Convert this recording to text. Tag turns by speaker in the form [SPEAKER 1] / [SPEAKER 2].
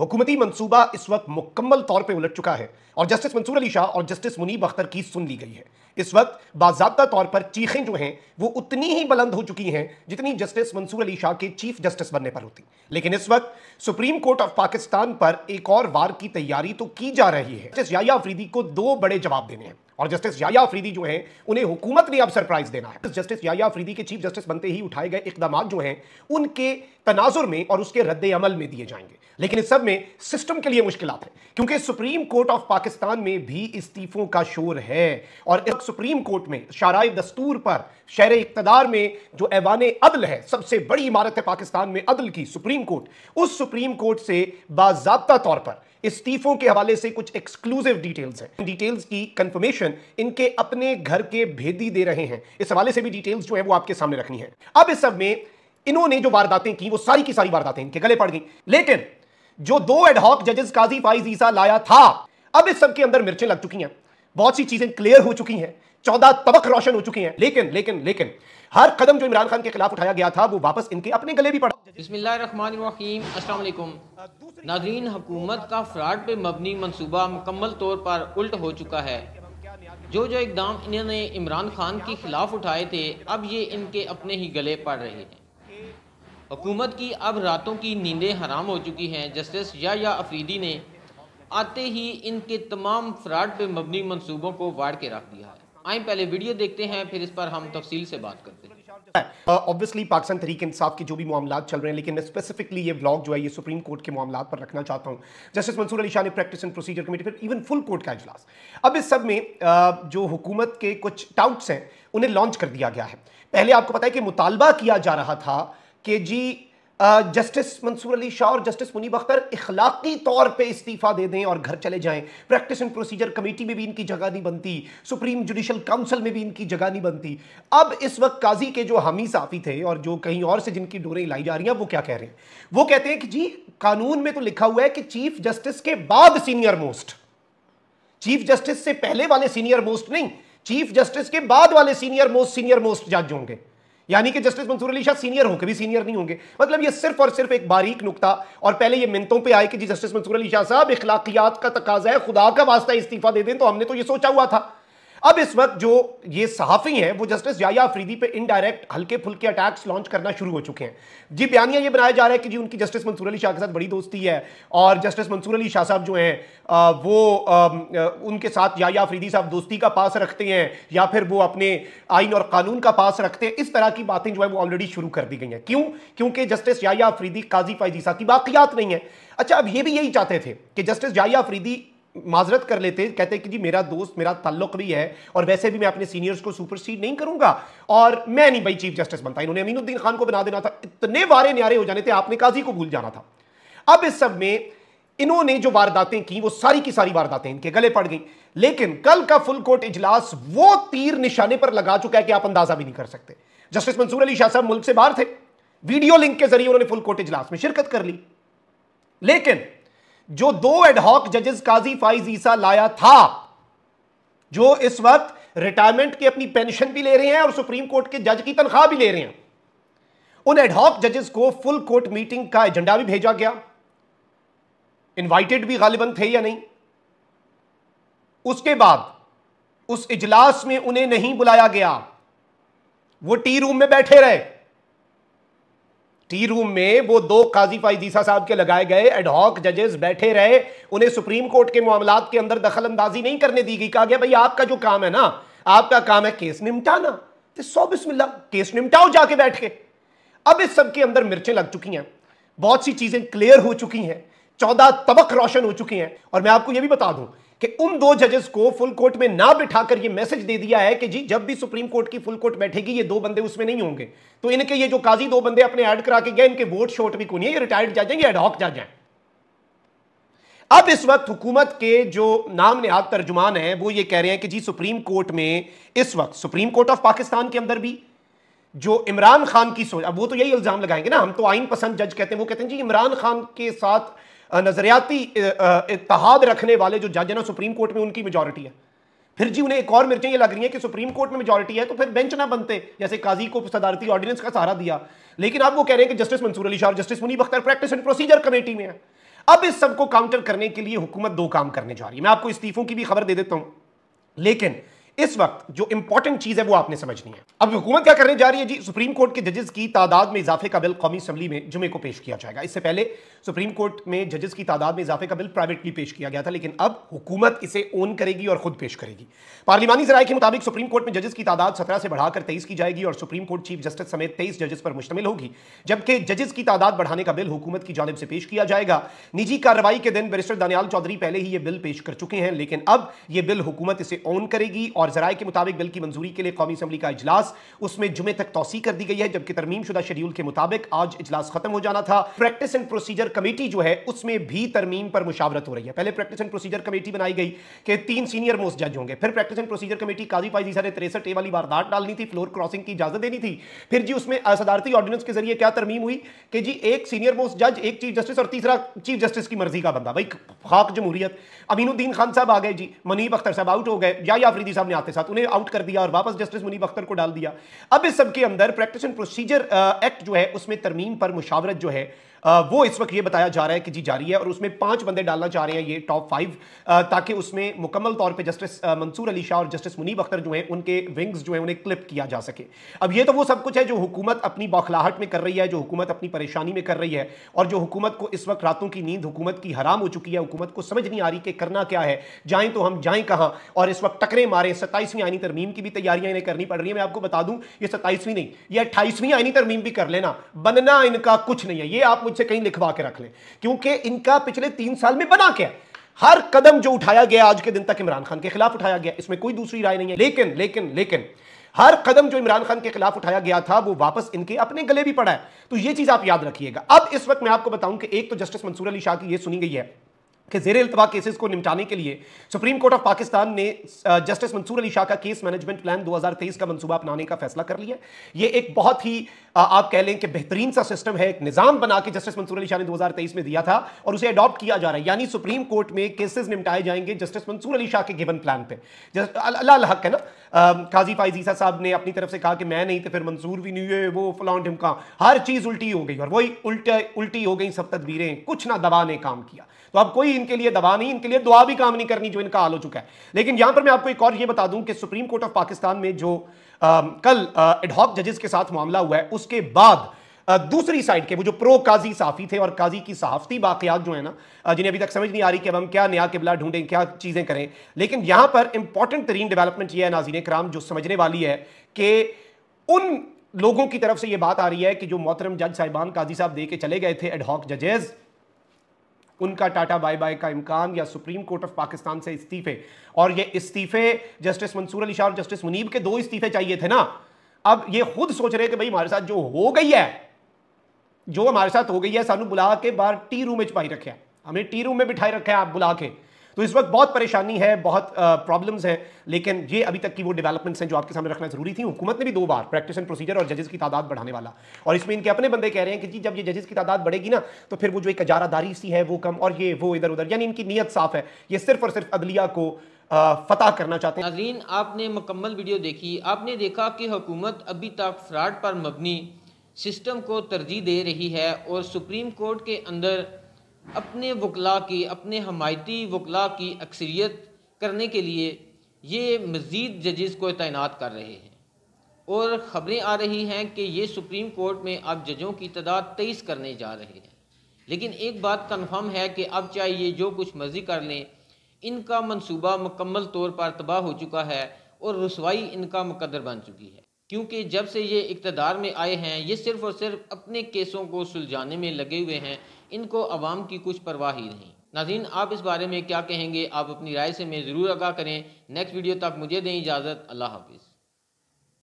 [SPEAKER 1] हुकूमती मनसूबा इस वक्त मुकम्मल तौर पर उलट चुका है और जस्टिस मंसूर अली शाह और जस्टिस मुनीब अख्तर की सुन ली गई है इस वक्त बाबा तौर पर चीखें जो हैं वो उतनी ही बुलंद हो चुकी हैं जितनी जस्टिस मंसूर अली शाह के चीफ जस्टिस बनने पर होती लेकिन इस वक्त सुप्रीम कोर्ट ऑफ पाकिस्तान पर एक और वार की तैयारी तो की जा रही है जस्टिस याया अफरीदी को दो बड़े जवाब देने हैं और जस्टिस याया अफरीदी जो है उन्हें हुकूमत ने अब सरप्राइज देना है जस्टिस याया अफरीदी के चीफ जस्टिस बनते ही उठाए गए इकदाम जो हैं उनके तनाजुर में और उसके रद्द अमल में दिए जाएंगे लेकिन इस सब में सिस्टम के लिए मुश्किल है क्योंकि सुप्रीम कोर्ट ऑफ पाकिस्तान में भी इस्तीफों का शोर है और एक सुप्रीम कोर्ट में शाराय दस्तूर पर शहर इकतदार में जो ऐवान अदल है सबसे बड़ी इमारत है पाकिस्तान में अदल की सुप्रीम कोर्ट उस सुप्रीम कोर्ट से बाबा तौर पर इस्तीफों के हवाले से कुछ एक्सक्लूसिव डिटेल्स हैं डिटेल्स की कंफर्मेशन इनके अपने घर के भेदी दे रहे हैं इस हवाले से भी डिटेल्स जो है वो आपके सामने रखनी है अब इस सब में इन्होंने जो वारदातें की वो सारी की सारी वारदातें इनके गले पड़ गई लेकिन जो दो एडहॉक जजेस काजी फाइज ईसा लाया था अब इस सबके अंदर मिर्चें लग चुकी हैं बहुत सी चीजें क्लियर हो चुकी हैं चौदह तबक रोशन हो चुकी हैं लेकिन लेकिन लेकिन हर कदम जो इमरान खान के खिलाफ उठाया गया था वो वापस इनके अपने गले भी पड़ा
[SPEAKER 2] बसमीम असलम नाजरीन हुकूमत का फ्राड पे मबनी मनसूबा मुकम्मल तौर पर उल्ट हो चुका है जो जो इकदाम इन्होंने इमरान खान के खिलाफ उठाए थे अब ये इनके अपने ही गले पड़ रहे हैं हुकूमत की अब रातों की नींदें हराम हो चुकी हैं जस्टिस या या अफरीदी ने आते ही इनके तमाम फ्राड पे मबनी मनसूबों को वाड़ के रख दिया है आए पहले वीडियो देखते हैं फिर इस पर हम तफसील से बात करते हैं
[SPEAKER 1] ऑब्वियसली uh, पाकिस्तान तरीक इंसाफ के जो भी मामला चल रहे हैं लेकिन स्पेसिफिकली ये ब्लॉग जो है ये सुप्रीम कोर्ट के मामला पर रखना चाहता हूँ जस्टिस मंसूर अली शाह ने प्रैक्टिस एंड प्रोसीजर कमेटी फिर इवन फुल कोर्ट का इजलास अब इस सब में uh, जो हुकूमत के कुछ टाउट्स हैं उन्हें लॉन्च कर दिया गया है पहले आपको पता है कि मुतालबा किया जा रहा था कि जी जस्टिस मंसूर अली शाह और जस्टिस मुनीब अख्तर इखलाकी तौर पे इस्तीफ़ा दे दें और घर चले जाएं प्रैक्टिस एंड प्रोसीजर कमेटी में भी इनकी जगह नहीं बनती सुप्रीम जुडिशल काउंसिल में भी इनकी जगह नहीं बनती अब इस वक्त काजी के जो हामी साफ़ी थे और जो कहीं और से जिनकी डोरें लाई जा रही हैं वो क्या कह रहे हैं वो कहते हैं कि जी कानून में तो लिखा हुआ है कि चीफ जस्टिस के बाद सीनियर मोस्ट चीफ जस्टिस से पहले वाले सीनियर मोस्ट नहीं चीफ जस्टिस के बाद वाले सीनियर मोस्ट सीनियर मोस्ट जज होंगे यानी कि जस्टिस मंसूर अली शाह सीनियर होंगे भी सीनियर नहीं होंगे मतलब ये सिर्फ और सिर्फ एक बारीक नुकता और पहले ये मिनतों पे आए कि जी जस्टिस मंसूर अली शाह साहब इखलाकियात का तकाजा है खुदा का वास्ता इस्तीफा दे दें तो हमने तो ये सोचा हुआ था अब इस वक्त जो ये सहाफ़ी हैं वो जस्टिस या अफरीदी पे इनडायरेक्ट हल्के फुल्के अटैक्स लॉन्च करना शुरू हो चुके हैं जी बयानिया ये बनाया जा रहा है कि जी उनकी जस्टिस मंसूर अली शाह के साथ बड़ी दोस्ती है और जस्टिस मंसूर अली शाह साहब जो हैं वो आ, उनके साथ याया अफरीदी साहब दोस्ती का पास रखते हैं या फिर वो अपने आइन और कानून का पास रखते हैं इस तरह की बातें जो है वो ऑलरेडी शुरू कर दी गई हैं क्यों क्योंकि जस्टिस याया अफरीदी काजी साहब की बाकियात नहीं है अच्छा अब ये भी यही चाहते थे कि जस्टिस जाया अफरीदी माजरत कर लेते कहते कि जी मेरा दोस्त मेरा ताल्लुक भी है और वैसे भी मैं अपने सीनियर्स को सुपरसीड नहीं करूंगा और मैं नहीं भाई चीफ जस्टिस बनता इन्होंने अमीनुद्दीन खान को बना देना था इतने वारे न्यारे हो जाने थे आपने काजी को भूल जाना था अब इस सब में इन्होंने जो वारदातें की वो सारी की सारी वारदातें इनके गले पड़ गई लेकिन कल का फुल कोर्ट इजलास वो तीर निशाने पर लगा चुका है कि आप अंदाजा भी नहीं कर सकते जस्टिस मंसूर अली शाह साहब मुल्क से बाहर थे वीडियो लिंक के जरिए उन्होंने फुल कोर्ट इजलास में शिरकत कर ली लेकिन जो दो एडहॉक जजेस काजी फाइज ईसा लाया था जो इस वक्त रिटायरमेंट की अपनी पेंशन भी ले रहे हैं और सुप्रीम कोर्ट के जज की तनख्वाह भी ले रहे हैं उन एडहॉक जजेस को फुल कोर्ट मीटिंग का एजेंडा भी भेजा गया इनवाइटेड भी गालिबन थे या नहीं उसके बाद उस इजलास में उन्हें नहीं बुलाया गया वो टी रूम में बैठे रहे टी रूम में वो दो काजी फायदीसा साहब के लगाए गए एडहॉक जजेस बैठे रहे उन्हें सुप्रीम कोर्ट के मामला के अंदर दखल अंदाजी नहीं करने दी गई कहा गया भाई आपका जो काम है ना आपका काम है केस निमटाना तो सौ बिस्मिल्ला केस निमटाओ जाके बैठ के अब इस सब के अंदर मिर्चें लग चुकी हैं बहुत सी चीजें क्लियर हो चुकी हैं चौदह तबक रोशन हो चुकी हैं और मैं आपको यह भी बता दूं कि उन दो जजेस को फुल कोर्ट में ना बिठाकर ये मैसेज दे दिया है कि जी जब भी सुप्रीम कोर्ट की फुल कोर्ट बैठेगी ये दो बंदे उसमें नहीं होंगे तो इनके ये जो काजी दो बंदे अपने ऐड करा के गए इनके वोट शॉर्ट भी को नहीं है ये रिटायर्ड जज हैं ये एडहॉक जज हैं अब इस वक्त हुकूमत के जो नाम नहाद तर्जुमान हैं वो ये कह रहे हैं कि जी सुप्रीम कोर्ट में इस वक्त सुप्रीम कोर्ट ऑफ पाकिस्तान के अंदर भी जो इमरान खान की सोच अब वो तो यही इल्ज़ाम लगाएंगे ना हम तो आइन पसंद जज कहते हैं वो कहते हैं जी इमरान खान के साथ नज़रियाती इतहाद रखने वाले जो जज है ना सुप्रीम कोर्ट में उनकी मेजोरिटी है फिर जी उन्हें एक और मिर्चें ये लग रही है कि सुप्रीम कोर्ट में मेजोरिटी है तो फिर बेंच ना बनते जैसे काजी को सदारती ऑर्डिनेंस का सहारा दिया लेकिन आप वो कह रहे हैं कि जस्टिस मंसूर अली शाह और justice Munib Akhtar practice and procedure committee में है अब इस सबको काउंटर करने के लिए हुकूमत दो काम करने जा रही है मैं आपको इस्तीफों की भी खबर दे देता हूं लेकिन इस वक्त जो इंपॉर्टेंट चीज है वो आपने समझनी है अब हुकूमत क्या करने जा रही है जी सुप्रीम कोर्ट के जजेस की तादाद में इजाफे का बिल कौमी असम्बली में जुमे को पेश किया जाएगा इससे पहले सुप्रीम कोर्ट में जजेस की तादाद में इजाफे का बिल प्राइवेटली पेश किया गया था लेकिन अब हुकूमत इसे ओन करेगी और खुद पेश करेगी पार्लिमानी जराये के मुताबिक सुप्रीम कोर्ट में जजेस की तादाद सत्रह से बढ़ाकर तेईस की जाएगी और सुप्रीम कोर्ट चीफ जस्टिस समेत तेईस जजेस पर मुश्तमिल होगी जबकि जजेस की तादाद बढ़ाने का बिल हुकूमत की जानब से पेश किया जाएगा निजी कार्रवाई के दिन बैरिस्टर दानियाल चौधरी पहले ही यह बिल पेश कर चुके हैं लेकिन अब यह बिल हुकूमत इसे ओन करेगी और और जराये के मुताबिक बिल की मंजूरी के लिए कौमी असम्बली का इजलास उसमें जुमे तक तोसी कर दी गई है जबकि तरमीम शुदा शेड्यूल के मुताबिक आज इजलास खत्म हो जाना था प्रैक्टिस एंड प्रोसीजर कमेटी जो है उसमें भी तरमीम पर मुशावरत हो रही है पहले प्रैक्टिस एंड प्रोसीजर कमेटी बनाई गई कि तीन सीनियर मोस्ट जज होंगे फिर practice and procedure committee Qazi sir ने तिरसठ ए वाली वारदात डालनी थी फ्लोर क्रॉसिंग की इजाजत देनी थी फिर जी उसमें सदारती ऑर्डिनेंस के जरिए क्या तरमीम हुई कि जी एक सीनियर मोस्ट जज एक चीफ जस्टिस और तीसरा चीफ जस्टिस की मर्जी का बंदा भाई खाक जमहूरियत अमीनुद्दीन खान साहब आ गए जी मनीब अख्तर साहब आउट हो गए या या फ्रीदी साहब ने आते साथ उन्हें आउट कर दिया और वापस जस्टिस मुनीब अख्तर को डाल दिया अब इस सबके अंदर प्रैक्टिस एंड प्रोसीजर एक्ट जो है उसमें तरमीम पर मुशावरत जो है वो इस वक्त ये बताया जा रहा है कि जी जारी है और उसमें पांच बंदे डालना चाह रहे हैं ये टॉप फाइव ताकि उसमें मुकम्मल तौर पे जस्टिस मंसूर अली शाह और जस्टिस मुनीब अख्तर जो हैं उनके विंग्स जो हैं उन्हें क्लिप किया जा सके अब ये तो वो सब कुछ है जो हुकूमत अपनी बौखलाहट में कर रही है जो हुकूमत अपनी परेशानी में कर रही है और जो हुकूमत को इस वक्त रातों की नींद हुकूमत की हराम हो चुकी है हुकूमत को समझ नहीं आ रही कि करना क्या है जाएँ तो हम जाएँ कहाँ और इस वक्त टकरे मारें सत्ताईसवीं आईनी तरमीम की भी तैयारियां इन्हें करनी पड़ रही है मैं आपको बता दूं ये सत्ताईसवीं नहीं ये अट्ठाईसवीं आईनी तरमीम भी कर लेना बनना इनका कुछ नहीं है ये आप मुझे उनसे कहीं लिखवा के रख लें क्योंकि इनका पिछले तीन साल में बना क्या हर कदम जो उठाया गया आज के दिन तक इमरान खान के खिलाफ उठाया गया इसमें कोई दूसरी राय नहीं है लेकिन लेकिन लेकिन हर कदम जो इमरान खान के खिलाफ उठाया गया था वो वापस इनके अपने गले भी पड़ा है तो ये चीज आप याद रखिएगा अब इस वक्त मैं आपको बताऊं कि एक तो जस्टिस मंसूर अली शाह की ये सुनी गई है के जेर अल्तवा केसेस को निपटाने के लिए सुप्रीम कोर्ट ऑफ पाकिस्तान ने जस्टिस मंसूर अली शाह का केस मैनेजमेंट प्लान 2023 का मंसूबा अपनाने का फैसला कर लिया ये एक बहुत ही आप कह लें कि बेहतरीन सा सिस्टम है एक निज़ाम बना के जस्टिस मंसूर अली शाह ने 2023 में दिया था और उसे अडॉप्ट किया जा रहा है यानी सुप्रीम कोर्ट में केसेज निपटाए जाएंगे जस्टिस मंसूर अली शाह के गिवन प्लान पर अल्लाह हक है ना काजी फाइजीसा साहब ने अपनी तरफ से कहा कि मैं नहीं थे तो फिर मंसूर भी नहीं हुए वो फलां ढिमका हर चीज़ उल्टी हो गई और वही उल्टी उल्टी हो गई सब तदबीरें कुछ ना दबा ने काम किया तो अब कोई इनके लिए दवा नहीं इनके लिए दुआ भी काम नहीं करनी जो इनका हाल हो चुका है लेकिन यहां पर मैं आपको एक और यह बता दूं कि सुप्रीम कोर्ट ऑफ पाकिस्तान में जो आ, कल एडहॉक जजेस के साथ मामला हुआ है उसके बाद दूसरी साइड के वो जो प्रो काजी साफी थे और काजी की सहाफती बाकियात जो है ना जिन्हें अभी तक समझ नहीं आ रही कि अब हम क्या नया किबला ढूंढें क्या चीज़ें करें लेकिन यहां पर इंपॉर्टेंट तरीन डेवलपमेंट यह है नाजीन कराम जो समझने वाली है कि उन लोगों की तरफ से यह बात आ रही है कि जो मोहतरम जज साहिबान काजी साहब दे के चले गए थे एडहॉक जजेज़ उनका टाटा बाय बाय का इम्कान या सुप्रीम कोर्ट ऑफ पाकिस्तान से इस्तीफे और ये इस्तीफे जस्टिस मंसूर अली शाह और जस्टिस मुनीब के दो इस्तीफे चाहिए थे ना अब ये खुद सोच रहे कि भाई हमारे साथ जो हो गई है जो हमारे साथ हो गई है सानू बुला के बाहर टी रूम में छपाई रखे हमें टी रूम में बिठाई रखे आप बुला के तो इस वक्त बहुत परेशानी है बहुत प्रॉब्लम्स हैं लेकिन ये अभी तक की वो डेवलपमेंट्स हैं जो आपके सामने रखना जरूरी थी हुकूमत ने भी दो बार प्रैक्टिस एंड प्रोसीजर और जजेस की तादाद बढ़ाने वाला और इसमें इनके अपने बंदे कह रहे हैं कि जी जब ये जजेस की तादाद बढ़ेगी ना तो फिर वो जो एक अजारादारी सी है वो कम और ये वो इधर उधर यानी इनकी नीयत साफ है ये सिर्फ और सिर्फ अदलिया को फतह करना चाहते हैं नाजरीन
[SPEAKER 2] आपने मुकम्मल वीडियो देखी आपने देखा कि हुकूमत अभी तक फ्राड पर मबनी सिस्टम को तरजीह दे रही है और सुप्रीम कोर्ट के अंदर अपने वकला की अपने हमायती वकला की अक्सरियत करने के लिए ये मज़ीद जजेस को तैनात कर रहे हैं और ख़बरें आ रही हैं कि ये सुप्रीम कोर्ट में अब जजों की तादाद तेईस करने जा रहे हैं लेकिन एक बात कन्फर्म है कि अब चाहे ये जो कुछ मर्ज़ी कर लें इनका मनसूबा मुकम्मल तौर पर तबाह हो चुका है और रसवाई इनका मुकदर बन चुकी है क्योंकि जब से ये इकतदार में आए हैं ये सिर्फ और सिर्फ अपने केसों को सुलझाने में लगे हुए हैं इनको आवाम की कुछ परवाह ही नहीं नाजीन आप इस बारे में क्या कहेंगे आप अपनी राय से मैं ज़रूर आगा करें नेक्स्ट वीडियो तक मुझे दें इजाज़त अल्लाह हाफिज़